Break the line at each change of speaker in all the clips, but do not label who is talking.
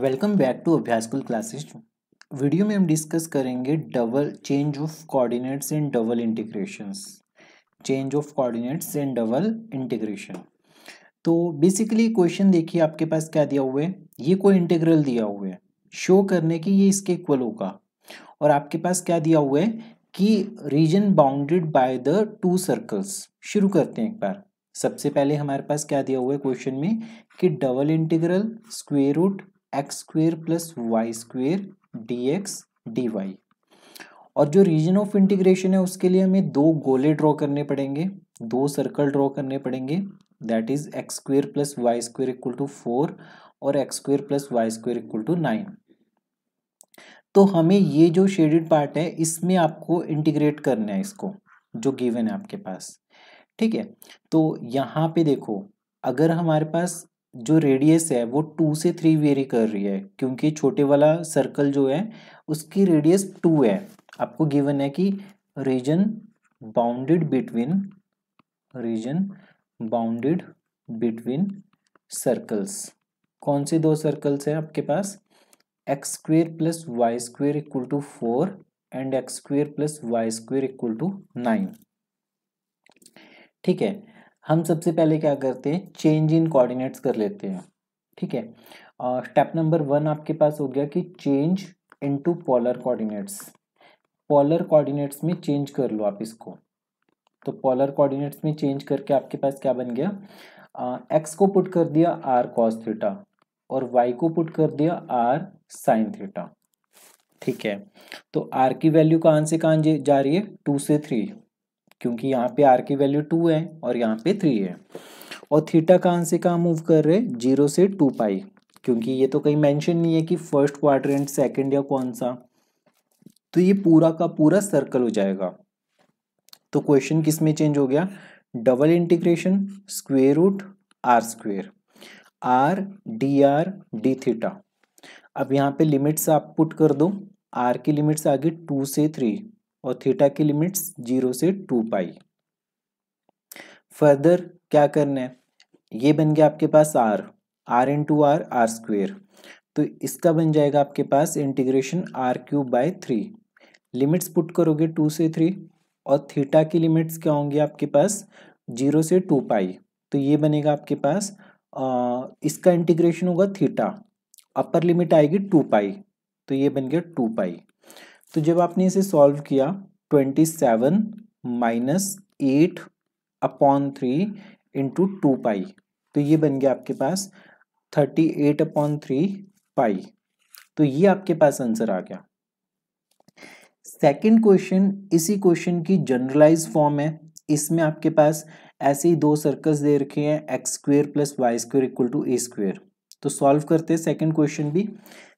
welcome back to अभ्यास कुल classes video में हम डिस्कस करेंगे double change of coordinates and double integrations change of coordinates and double integration तो basically question देखिए आपके पास क्या दिया हुआ है ये कोई इंटीग्रल दिया हुआ है शो करने की ये इसके इक्वल होगा और आपके पास क्या दिया हुआ है कि region bounded by the two circles शुरू करते हैं एक बार सबसे पहले हमारे पास क्या दिया हुआ है क्वेश्चन में कि double integral square root x square plus y square d x d y और जो रीजन ऑफ इंटीग्रेशन है उसके लिए हमें दो गोले ड्रॉ करने पड़ेंगे दो सर्कल ड्रॉ करने पड़ेंगे that is x square plus y square equal to four और x square plus y square equal to nine तो हमें ये जो शेडेड पार्ट है इसमें आपको इंटीग्रेट करना है इसको जो गिवन है आपके पास ठीक है तो यहाँ पे देखो अगर हमारे पास जो रेडियस है वो टू से थ्री वेरी कर रही है क्योंकि छोटे वाला सर्कल जो है उसकी रेडियस टू है आपको गिवन है कि region bounded between region bounded between circles कौन से दो सर्कल्स हैं आपके पास x square plus y square equal to four and x square plus y square equal to nine ठीक है हम सबसे पहले क्या करते हैं चेंज इन कोऑर्डिनेट्स कर लेते हैं ठीक है स्टेप नंबर वन आपके पास हो गया कि change into polar coordinates polar coordinates में चेंज कर लो आप इसको तो पोलर कोऑर्डिनेट्स में चेंज करके आपके पास क्या बन गया एक्स को पुट कर दिया आर कॉस थीटा और वाई को पुट कर दिया आर साइन थीटा ठीक है तो आर की वैल्यू कहाँ से कहाँ जा रही है टू से थ्री क्योंकि यहाँ पे आर की वैल्यू टू है और यहाँ पे थ्री है और थीटा कहाँ से कहाँ मूव कर रहे हैं जीरो से टू पाई क्योंकि ये तो कहीं मेंशन नहीं है कि फर्स्ट क्वार्टर एंड सेकेंड या कौन सा तो ये पूरा का पूरा सर्कल हो जाएगा तो क्वेश्चन किस में चेंज हो गया double integration square root r square r d r d theta अब यहाँ पे लिमिट्स आप पुट कर दो आर की लिमिट्स आ गई टू से थ्री और थीटा की लिमिट्स जीरो से टू पाई फर्दर क्या करना है ये बन गया आपके पास r r into r r square तो इसका बन जाएगा आपके पास integration r cube by three limits put करोगे टू से थ्री और थीटा की लिमिट्स क्या होंगी आपके पास जीरो से टू पाई तो ये बनेगा आपके पास आ, इसका इंटीग्रेशन होगा थीटा अपर लिमिट आएगी टू पाई तो ये बन गया टू पाई तो जब आपने इसे सॉल्व किया twenty seven minus eight upon three into two pi तो ये बन गया आपके पास thirty eight upon three pi तो ये आपके पास आंसर आ गया सेकंड क्वेश्चन इसी क्वेश्चन की जनरलाइज फॉर्म है इसमें आपके पास ऐसे ही दो सर्कल्स दे रखे हैं x square plus y square equal to a square तो सॉल्व करते हैं सेकंड क्वेश्चन भी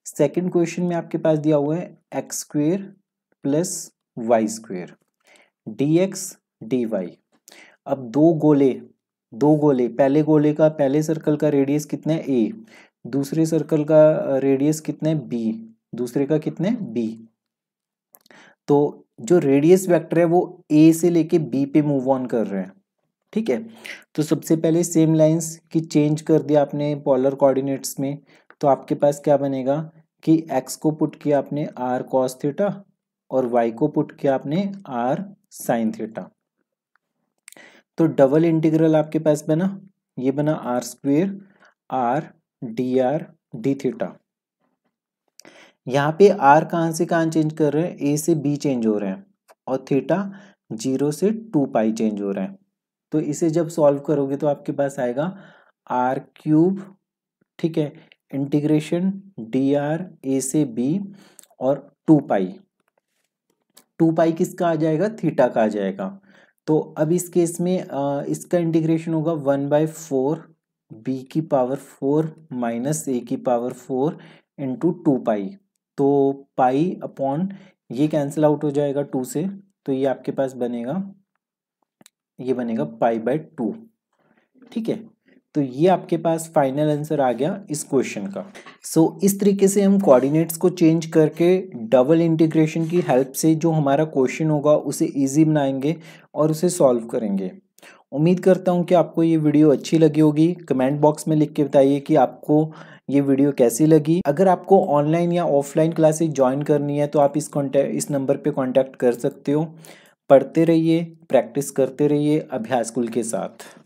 सेकेंड क्वेश्चन में आपके पास दिया हुआ है x square plus y square d x d y अब दो गोले दो गोले पहले गोले का पहले सर्कल का रेडियस कितना है ए दूसरे सर्कल का रेडियस कितना है बी दूसरे का कितना है बी तो जो रेडियस वेक्टर है वो ए से लेके बी पे मूव ऑन कर रहे हैं ठीक है तो सबसे पहले सेम लाइंस की चेंज कर दिया आपने पॉलर कोऑर्डिनेट्स में तो आपके पास क्या बनेगा कि x को पुट किया आपने r cos थीटा और y को पुट किया आपने r sin थीटा तो डबल इंटीग्रल आपके पास बना ये बना r square r d r d theta यहाँ पे r कहाँ से कहाँ चेंज कर रहे हैं a से b चेंज हो रहे हैं और थीटा जीरो से टू पाई चेंज हो रहा है तो इसे जब सॉल्व करोगे तो आपके पास आएगा आर क्यूब ठीक है इंटीग्रेशन डी आर ए से बी और टू पाई टू पाई किसका आ जाएगा थीटा का आ जाएगा तो अब इस केस में आ, इसका इंटीग्रेशन होगा वन बाय फोर बी की पावर फोर माइनस ए की power four into two pi तो पाई अपॉन ये कैंसिल आउट हो जाएगा टू से तो ये आपके पास बनेगा ये बनेगा पाई बाय टू ठीक है तो ये आपके पास फाइनल आंसर आ गया इस क्वेश्चन का सो so, इस तरीके से हम कोऑर्डिनेट्स को चेंज करके डबल इंटीग्रेशन की हेल्प से जो हमारा क्वेश्चन होगा उसे इजी बनाएंगे और उसे सॉल्व करेंगे उम्मीद करता हूँ कि आपको ये वीडियो अच्छी लगी होगी कमेंट बॉक्स में लिख के बताइए कि आपको ये वीडियो कैसी लगी अगर आपको ऑनलाइन या ऑफलाइन क्लासेज ज्वाइन करनी है तो आप इस कॉन्टैक्ट इस नंबर पर कॉन्टैक्ट कर सकते हो पढ़ते रहिए प्रैक्टिस करते रहिए अभ्यास कुल के साथ